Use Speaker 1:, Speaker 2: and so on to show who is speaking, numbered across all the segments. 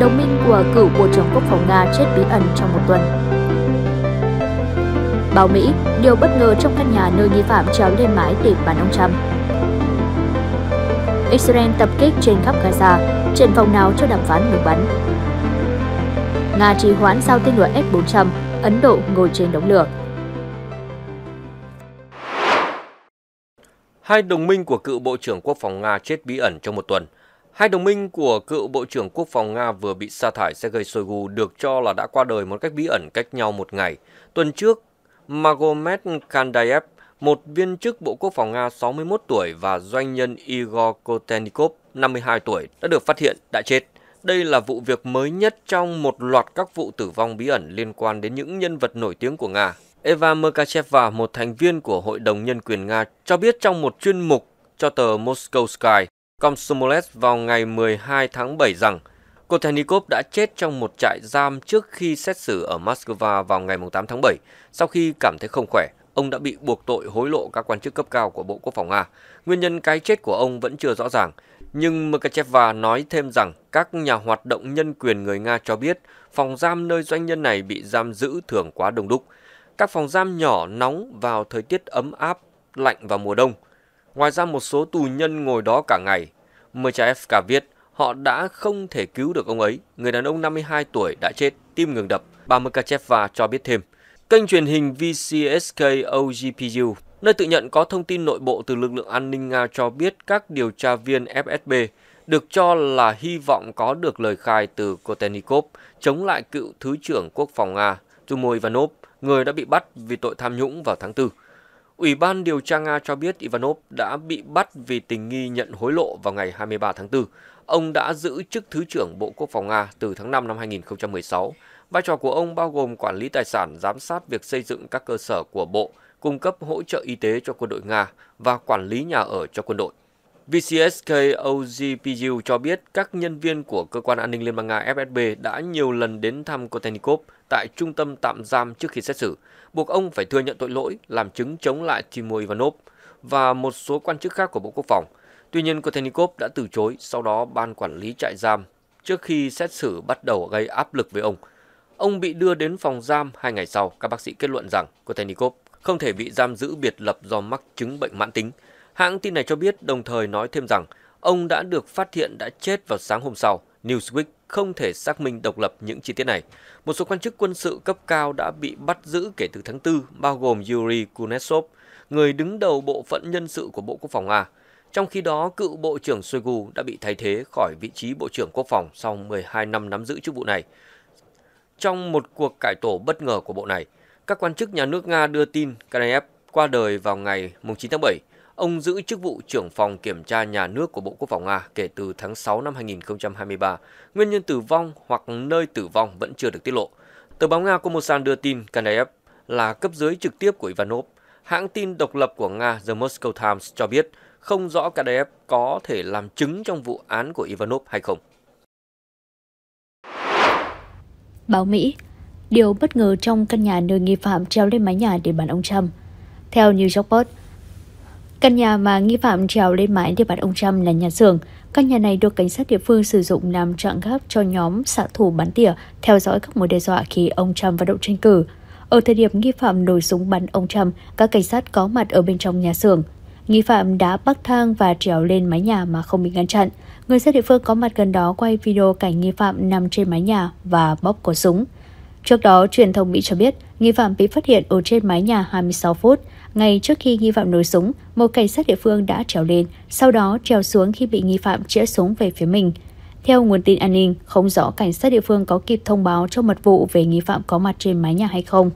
Speaker 1: đồng minh của cựu Bộ trưởng Quốc phòng Nga chết bí ẩn trong một tuần. Báo Mỹ, điều bất ngờ trong căn nhà nơi nghi phạm trèo lên mái tìm bàn ông Trump. Israel tập kích trên khắp Gaza, triển vọng nào cho đàm phán ngừng bắn. Nga trì hoãn giao tên lửa S-400, Ấn Độ ngồi trên đống lửa.
Speaker 2: Hai đồng minh của cựu Bộ trưởng Quốc phòng Nga chết bí ẩn trong một tuần – Hai đồng minh của cựu Bộ trưởng Quốc phòng Nga vừa bị sa thải Sergei Shoigu được cho là đã qua đời một cách bí ẩn cách nhau một ngày. Tuần trước, Magomed Kandayev, một viên chức Bộ Quốc phòng Nga 61 tuổi và doanh nhân Igor Kotenikov, 52 tuổi, đã được phát hiện đã chết. Đây là vụ việc mới nhất trong một loạt các vụ tử vong bí ẩn liên quan đến những nhân vật nổi tiếng của Nga. Eva Merkacheva, một thành viên của Hội đồng Nhân quyền Nga, cho biết trong một chuyên mục cho tờ Moscow Sky Komsomolets vào ngày 12 tháng 7 rằng Kotelnikov đã chết trong một trại giam trước khi xét xử ở Moscow vào ngày 8 tháng 7. Sau khi cảm thấy không khỏe, ông đã bị buộc tội hối lộ các quan chức cấp cao của Bộ Quốc phòng Nga. Nguyên nhân cái chết của ông vẫn chưa rõ ràng, nhưng Mekacheva nói thêm rằng các nhà hoạt động nhân quyền người Nga cho biết phòng giam nơi doanh nhân này bị giam giữ thường quá đông đúc. Các phòng giam nhỏ nóng vào thời tiết ấm áp, lạnh vào mùa đông – Ngoài ra một số tù nhân ngồi đó cả ngày. Mechayevka viết họ đã không thể cứu được ông ấy. Người đàn ông 52 tuổi đã chết, tim ngừng đập. Bà Mekacheva cho biết thêm. Kênh truyền hình VCSK OGPU, nơi tự nhận có thông tin nội bộ từ lực lượng an ninh Nga cho biết các điều tra viên FSB được cho là hy vọng có được lời khai từ Kotenikov chống lại cựu Thứ trưởng Quốc phòng Nga Tumoy Ivanov, người đã bị bắt vì tội tham nhũng vào tháng 4. Ủy ban điều tra Nga cho biết Ivanov đã bị bắt vì tình nghi nhận hối lộ vào ngày 23 tháng 4. Ông đã giữ chức Thứ trưởng Bộ Quốc phòng Nga từ tháng 5 năm 2016. Vai trò của ông bao gồm quản lý tài sản, giám sát việc xây dựng các cơ sở của Bộ, cung cấp hỗ trợ y tế cho quân đội Nga và quản lý nhà ở cho quân đội. VCSKOGPU cho biết các nhân viên của Cơ quan An ninh Liên bang Nga FSB đã nhiều lần đến thăm Kotenikov tại trung tâm tạm giam trước khi xét xử, buộc ông phải thừa nhận tội lỗi, làm chứng chống lại Timur Ivanov và một số quan chức khác của Bộ Quốc phòng. Tuy nhiên, Kotenikov đã từ chối, sau đó ban quản lý trại giam trước khi xét xử bắt đầu gây áp lực với ông. Ông bị đưa đến phòng giam hai ngày sau, các bác sĩ kết luận rằng Kotenikov không thể bị giam giữ biệt lập do mắc chứng bệnh mãn tính – Hãng tin này cho biết đồng thời nói thêm rằng ông đã được phát hiện đã chết vào sáng hôm sau. Newsweek không thể xác minh độc lập những chi tiết này. Một số quan chức quân sự cấp cao đã bị bắt giữ kể từ tháng 4, bao gồm Yuri Kunetsov, người đứng đầu bộ phận nhân sự của Bộ Quốc phòng Nga. Trong khi đó, cựu Bộ trưởng Shoigu đã bị thay thế khỏi vị trí Bộ trưởng Quốc phòng sau 12 năm nắm giữ chức vụ này. Trong một cuộc cải tổ bất ngờ của bộ này, các quan chức nhà nước Nga đưa tin Kanaev qua đời vào ngày 9 tháng 7 Ông giữ chức vụ trưởng phòng kiểm tra nhà nước của Bộ Quốc phòng Nga kể từ tháng 6 năm 2023. Nguyên nhân tử vong hoặc nơi tử vong vẫn chưa được tiết lộ. Tờ báo Nga Komossan đưa tin Kanaev là cấp dưới trực tiếp của Ivanov. Hãng tin độc lập của Nga The Moscow Times cho biết không rõ Kanaev có thể làm chứng trong vụ án của Ivanov hay không.
Speaker 1: Báo Mỹ Điều bất ngờ trong căn nhà nơi nghi phạm treo lên mái nhà để bắn ông Trump. Theo New York Post, Căn nhà mà nghi phạm trèo lên mái để bắt ông Trump là nhà xưởng. Căn nhà này được cảnh sát địa phương sử dụng làm trạm gác cho nhóm xạ thủ bắn tỉa, theo dõi các mối đe dọa khi ông Trump vận động tranh cử. Ở thời điểm nghi phạm nổ súng bắn ông Trump, các cảnh sát có mặt ở bên trong nhà xưởng. Nghi phạm đã bắc thang và trèo lên mái nhà mà không bị ngăn chặn. Người dân địa phương có mặt gần đó quay video cảnh nghi phạm nằm trên mái nhà và bóp có súng. Trước đó, truyền thông Mỹ cho biết nghi phạm bị phát hiện ở trên mái nhà 26 phút. Ngay trước khi nghi phạm nổ súng, một cảnh sát địa phương đã trèo lên, sau đó trèo xuống khi bị nghi phạm chĩa súng về phía mình. Theo nguồn tin an ninh, không rõ cảnh sát địa phương có kịp thông báo cho mật vụ về nghi phạm có mặt trên mái nhà hay không.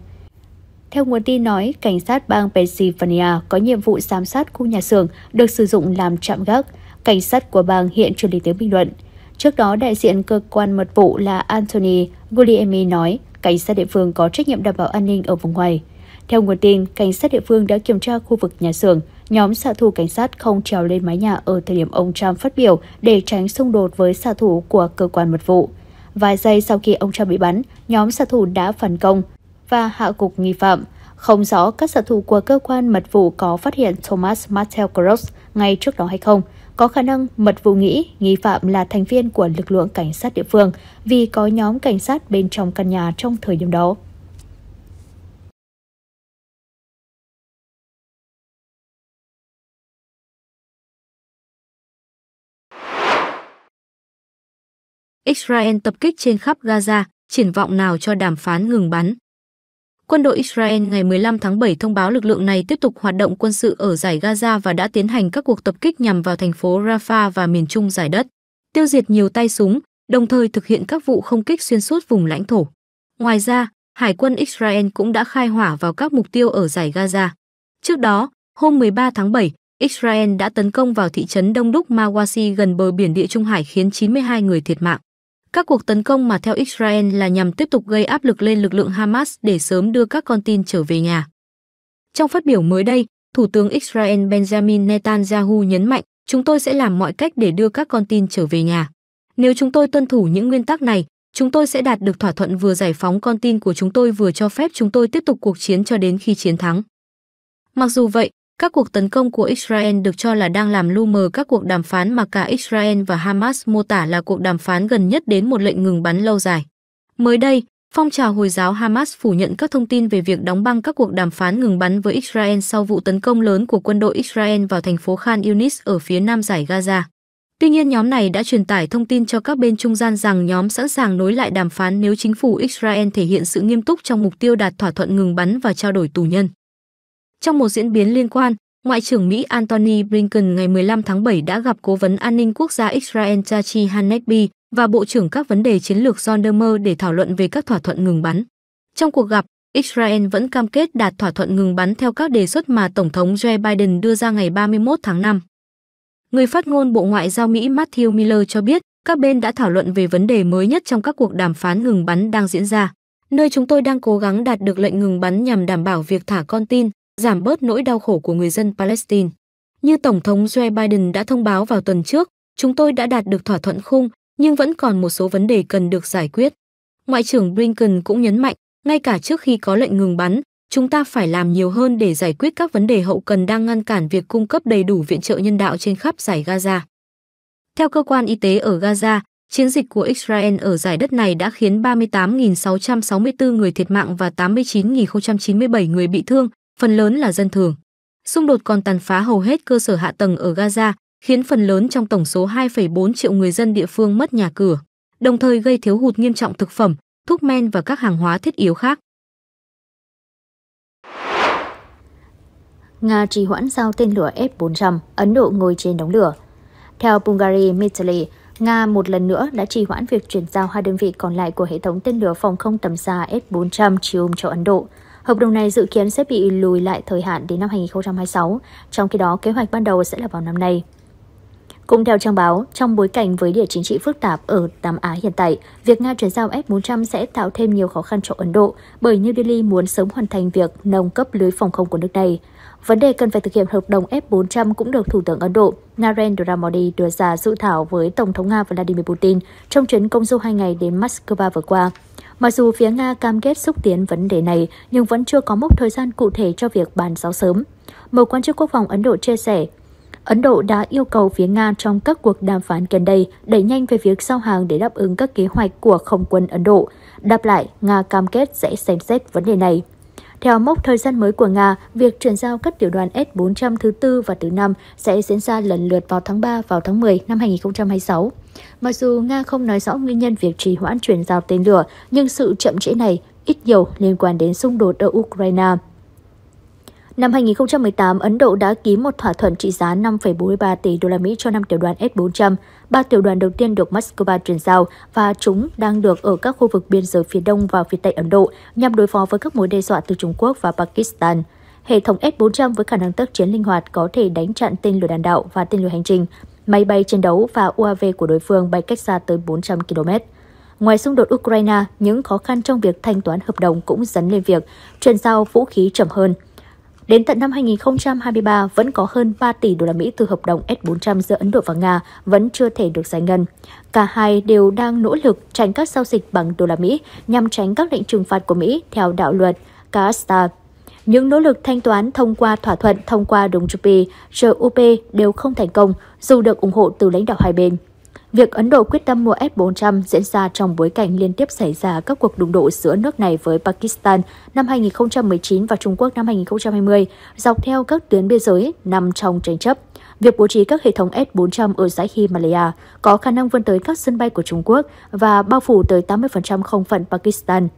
Speaker 1: Theo nguồn tin nói, cảnh sát bang Pennsylvania có nhiệm vụ giám sát khu nhà xưởng được sử dụng làm trạm gác. Cảnh sát của bang hiện truyền đến tiếng bình luận. Trước đó, đại diện cơ quan mật vụ là Anthony Guglielmi nói cảnh sát địa phương có trách nhiệm đảm bảo an ninh ở vùng ngoài. Theo nguồn tin, cảnh sát địa phương đã kiểm tra khu vực nhà xưởng. Nhóm xạ thủ cảnh sát không trèo lên mái nhà ở thời điểm ông Trump phát biểu để tránh xung đột với xạ thủ của cơ quan mật vụ. Vài giây sau khi ông Trump bị bắn, nhóm xạ thủ đã phản công và hạ gục nghi phạm. Không rõ các xạ thủ của cơ quan mật vụ có phát hiện Thomas Martel Cross ngay trước đó hay không. Có khả năng mật vụ nghĩ nghi phạm là thành viên của lực lượng cảnh sát địa phương vì
Speaker 3: có nhóm cảnh sát bên trong căn nhà trong thời điểm đó. Israel tập kích trên khắp Gaza, triển vọng nào cho đàm phán ngừng bắn. Quân đội Israel ngày 15 tháng 7 thông báo lực lượng này tiếp tục hoạt động quân sự ở giải Gaza và đã tiến hành các cuộc tập kích nhằm vào thành phố Rafah và miền trung giải đất, tiêu diệt nhiều tay súng, đồng thời thực hiện các vụ không kích xuyên suốt vùng lãnh thổ. Ngoài ra, Hải quân Israel cũng đã khai hỏa vào các mục tiêu ở giải Gaza. Trước đó, hôm 13 tháng 7, Israel đã tấn công vào thị trấn Đông Đúc Mawasi gần bờ biển Địa Trung Hải khiến 92 người thiệt mạng. Các cuộc tấn công mà theo Israel là nhằm tiếp tục gây áp lực lên lực lượng Hamas để sớm đưa các con tin trở về nhà. Trong phát biểu mới đây, Thủ tướng Israel Benjamin Netanyahu nhấn mạnh, chúng tôi sẽ làm mọi cách để đưa các con tin trở về nhà. Nếu chúng tôi tuân thủ những nguyên tắc này, chúng tôi sẽ đạt được thỏa thuận vừa giải phóng con tin của chúng tôi vừa cho phép chúng tôi tiếp tục cuộc chiến cho đến khi chiến thắng. Mặc dù vậy, các cuộc tấn công của Israel được cho là đang làm lu mờ các cuộc đàm phán mà cả Israel và Hamas mô tả là cuộc đàm phán gần nhất đến một lệnh ngừng bắn lâu dài. Mới đây, phong trào Hồi giáo Hamas phủ nhận các thông tin về việc đóng băng các cuộc đàm phán ngừng bắn với Israel sau vụ tấn công lớn của quân đội Israel vào thành phố Khan Yunis ở phía nam giải Gaza. Tuy nhiên, nhóm này đã truyền tải thông tin cho các bên trung gian rằng nhóm sẵn sàng nối lại đàm phán nếu chính phủ Israel thể hiện sự nghiêm túc trong mục tiêu đạt thỏa thuận ngừng bắn và trao đổi tù nhân. Trong một diễn biến liên quan, Ngoại trưởng Mỹ Antony Blinken ngày 15 tháng 7 đã gặp Cố vấn An ninh Quốc gia Israel Tachi Hanekbi và Bộ trưởng các vấn đề chiến lược John Dermer để thảo luận về các thỏa thuận ngừng bắn. Trong cuộc gặp, Israel vẫn cam kết đạt thỏa thuận ngừng bắn theo các đề xuất mà Tổng thống Joe Biden đưa ra ngày 31 tháng 5. Người phát ngôn Bộ Ngoại giao Mỹ Matthew Miller cho biết, các bên đã thảo luận về vấn đề mới nhất trong các cuộc đàm phán ngừng bắn đang diễn ra. Nơi chúng tôi đang cố gắng đạt được lệnh ngừng bắn nhằm đảm bảo việc thả con tin, giảm bớt nỗi đau khổ của người dân Palestine. Như Tổng thống Joe Biden đã thông báo vào tuần trước, chúng tôi đã đạt được thỏa thuận khung, nhưng vẫn còn một số vấn đề cần được giải quyết. Ngoại trưởng Blinken cũng nhấn mạnh, ngay cả trước khi có lệnh ngừng bắn, chúng ta phải làm nhiều hơn để giải quyết các vấn đề hậu cần đang ngăn cản việc cung cấp đầy đủ viện trợ nhân đạo trên khắp giải Gaza. Theo cơ quan y tế ở Gaza, chiến dịch của Israel ở giải đất này đã khiến 38.664 người thiệt mạng và 89.097 người bị thương, phần lớn là dân thường. Xung đột còn tàn phá hầu hết cơ sở hạ tầng ở Gaza, khiến phần lớn trong tổng số 2,4 triệu người dân địa phương mất nhà cửa, đồng thời gây thiếu hụt nghiêm trọng thực phẩm, thuốc men và các hàng hóa thiết yếu khác.
Speaker 1: Nga trì hoãn giao tên lửa F-400, Ấn Độ ngồi trên đống lửa. Theo Bulgari Mitali, Nga một lần nữa đã trì hoãn việc chuyển giao hai đơn vị còn lại của hệ thống tên lửa phòng không tầm xa S-400 Triumph cho Ấn Độ. Hợp đồng này dự kiến sẽ bị lùi lại thời hạn đến năm 2026, trong khi đó kế hoạch ban đầu sẽ là vào năm nay. Cũng theo trang báo, trong bối cảnh với địa chính trị phức tạp ở Nam Á hiện tại, việc Nga chuyển giao F-400 sẽ tạo thêm nhiều khó khăn cho Ấn Độ bởi New Delhi muốn sớm hoàn thành việc nâng cấp lưới phòng không của nước này. Vấn đề cần phải thực hiện hợp đồng F-400 cũng được Thủ tướng Ấn Độ Narendra Modi đưa ra dự thảo với Tổng thống Nga Vladimir Putin trong chuyến công du hai ngày đến Moscow vừa qua. Mặc dù phía Nga cam kết xúc tiến vấn đề này, nhưng vẫn chưa có mốc thời gian cụ thể cho việc bàn giáo sớm. Một quan chức quốc phòng Ấn Độ chia sẻ, Ấn Độ đã yêu cầu phía Nga trong các cuộc đàm phán gần đây đẩy nhanh về việc giao hàng để đáp ứng các kế hoạch của không quân Ấn Độ. Đáp lại, Nga cam kết sẽ xem xét vấn đề này. Theo mốc thời gian mới của Nga, việc chuyển giao các tiểu đoàn S-400 thứ tư và thứ năm sẽ diễn ra lần lượt vào tháng 3 và tháng 10 năm 2026. Mặc dù Nga không nói rõ nguyên nhân việc trì hoãn chuyển giao tên lửa, nhưng sự chậm trễ này ít nhiều liên quan đến xung đột ở Ukraine. Năm 2018, Ấn Độ đã ký một thỏa thuận trị giá 5,43 tỷ đô la Mỹ cho năm tiểu đoàn S-400. Ba tiểu đoàn đầu tiên được Moscow chuyển giao và chúng đang được ở các khu vực biên giới phía đông và phía tây Ấn Độ nhằm đối phó với các mối đe dọa từ Trung Quốc và Pakistan. Hệ thống S-400 với khả năng tác chiến linh hoạt có thể đánh chặn tên lửa đạn đạo và tên lửa hành trình, máy bay chiến đấu và UAV của đối phương bay cách xa tới 400 km. Ngoài xung đột Ukraine, những khó khăn trong việc thanh toán hợp đồng cũng dấn lên việc chuyển giao vũ khí chậm hơn – Đến tận năm 2023 vẫn có hơn 3 tỷ đô la Mỹ từ hợp đồng S400 giữa Ấn Độ và Nga vẫn chưa thể được giải ngân. Cả hai đều đang nỗ lực tránh các giao dịch bằng đô la Mỹ nhằm tránh các lệnh trừng phạt của Mỹ theo đạo luật CASTA. Những nỗ lực thanh toán thông qua thỏa thuận thông qua đồng rupee, RUP đều không thành công dù được ủng hộ từ lãnh đạo hai bên. Việc Ấn Độ quyết tâm mua S-400 diễn ra trong bối cảnh liên tiếp xảy ra các cuộc đụng độ giữa nước này với Pakistan năm 2019 và Trung Quốc năm 2020, dọc theo các tuyến biên giới nằm trong tranh chấp. Việc bố trí các hệ thống S-400 ở dãy Himalaya có khả năng vươn tới các sân bay của Trung Quốc và bao phủ tới 80% không phận Pakistan.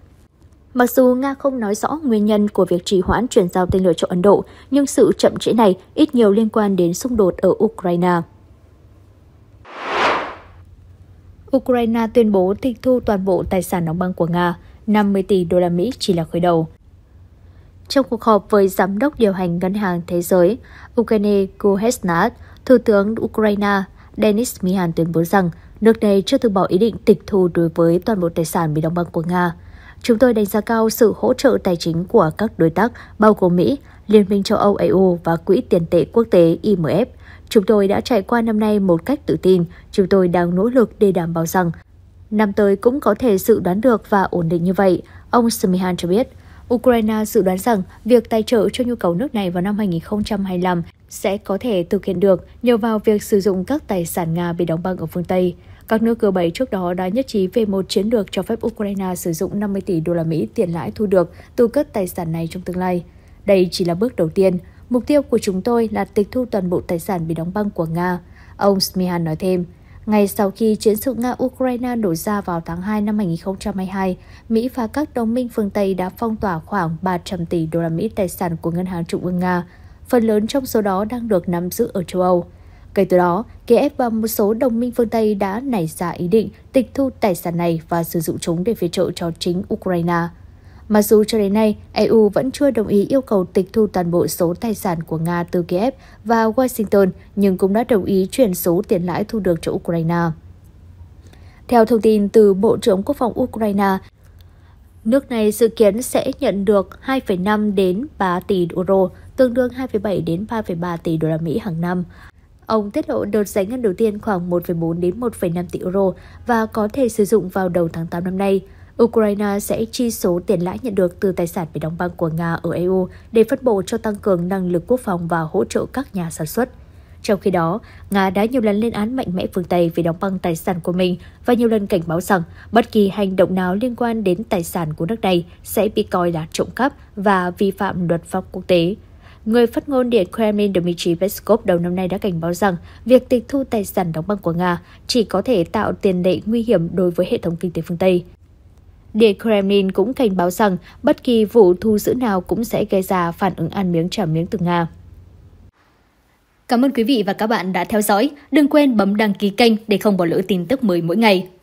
Speaker 1: Mặc dù Nga không nói rõ nguyên nhân của việc trì hoãn chuyển giao tên lửa cho Ấn Độ, nhưng sự chậm trễ này ít nhiều liên quan đến xung đột ở Ukraine. Ukraine tuyên bố tịch thu toàn bộ tài sản đóng băng của Nga, 50 tỷ đô la Mỹ chỉ là khởi đầu. Trong cuộc họp với Giám đốc điều hành Ngân hàng Thế giới Ukraine Kuhesnat, Thủ tướng Ukraine Denis Mihan tuyên bố rằng nước này chưa từ bỏ ý định tịch thu đối với toàn bộ tài sản bị đóng băng của Nga. Chúng tôi đánh giá cao sự hỗ trợ tài chính của các đối tác bao gồm Mỹ, Liên minh châu Âu EU và Quỹ tiền tệ quốc tế IMF – Chúng tôi đã trải qua năm nay một cách tự tin, chúng tôi đang nỗ lực để đảm bảo rằng năm tới cũng có thể dự đoán được và ổn định như vậy, ông Smihan cho biết. Ukraine dự đoán rằng việc tài trợ cho nhu cầu nước này vào năm 2025 sẽ có thể thực hiện được nhờ vào việc sử dụng các tài sản Nga bị đóng băng ở phương Tây. Các nước G7 trước đó đã nhất trí về một chiến lược cho phép Ukraine sử dụng 50 tỷ đô la Mỹ tiền lãi thu được từ các tài sản này trong tương lai. Đây chỉ là bước đầu tiên. Mục tiêu của chúng tôi là tịch thu toàn bộ tài sản bị đóng băng của Nga, ông Smihan nói thêm. Ngay sau khi chiến sự Nga-Ukraine nổ ra vào tháng 2 năm 2022, Mỹ và các đồng minh phương Tây đã phong tỏa khoảng 300 tỷ đô la Mỹ tài sản của Ngân hàng Trung ương Nga, phần lớn trong số đó đang được nắm giữ ở châu Âu. Kể từ đó, Kiev và một số đồng minh phương Tây đã nảy ra ý định tịch thu tài sản này và sử dụng chúng để viện trợ cho chính Ukraine. Mặc dù cho đến nay, EU vẫn chưa đồng ý yêu cầu tịch thu toàn bộ số tài sản của Nga từ Kiev và Washington, nhưng cũng đã đồng ý chuyển số tiền lãi thu được cho Ukraine. Theo thông tin từ Bộ trưởng Quốc phòng Ukraine, nước này dự kiến sẽ nhận được 2,5 đến 3 tỷ euro, tương đương 2,7 đến 3,3 tỷ đô la Mỹ hàng năm. Ông tiết lộ đợt giải ngân đầu tiên khoảng 1,4 đến 1,5 tỷ euro và có thể sử dụng vào đầu tháng 8 năm nay. Ukraine sẽ chi số tiền lãi nhận được từ tài sản bị đóng băng của Nga ở EU để phân bổ cho tăng cường năng lực quốc phòng và hỗ trợ các nhà sản xuất. Trong khi đó, Nga đã nhiều lần lên án mạnh mẽ phương Tây vì đóng băng tài sản của mình và nhiều lần cảnh báo rằng bất kỳ hành động nào liên quan đến tài sản của nước này sẽ bị coi là trộm cắp và vi phạm luật pháp quốc tế. Người phát ngôn Điện Kremlin Dmitry Peskov đầu năm nay đã cảnh báo rằng việc tịch thu tài sản đóng băng của Nga chỉ có thể tạo tiền lệ nguy hiểm đối với hệ thống kinh tế phương Tây. Điện Kremlin cũng cảnh báo rằng bất kỳ vụ thu giữ nào cũng sẽ gây ra phản ứng ăn miếng trả miếng từ Nga. Cảm ơn quý vị và các bạn đã theo dõi. Đừng quên bấm đăng ký kênh để không bỏ lỡ tin tức mới mỗi ngày.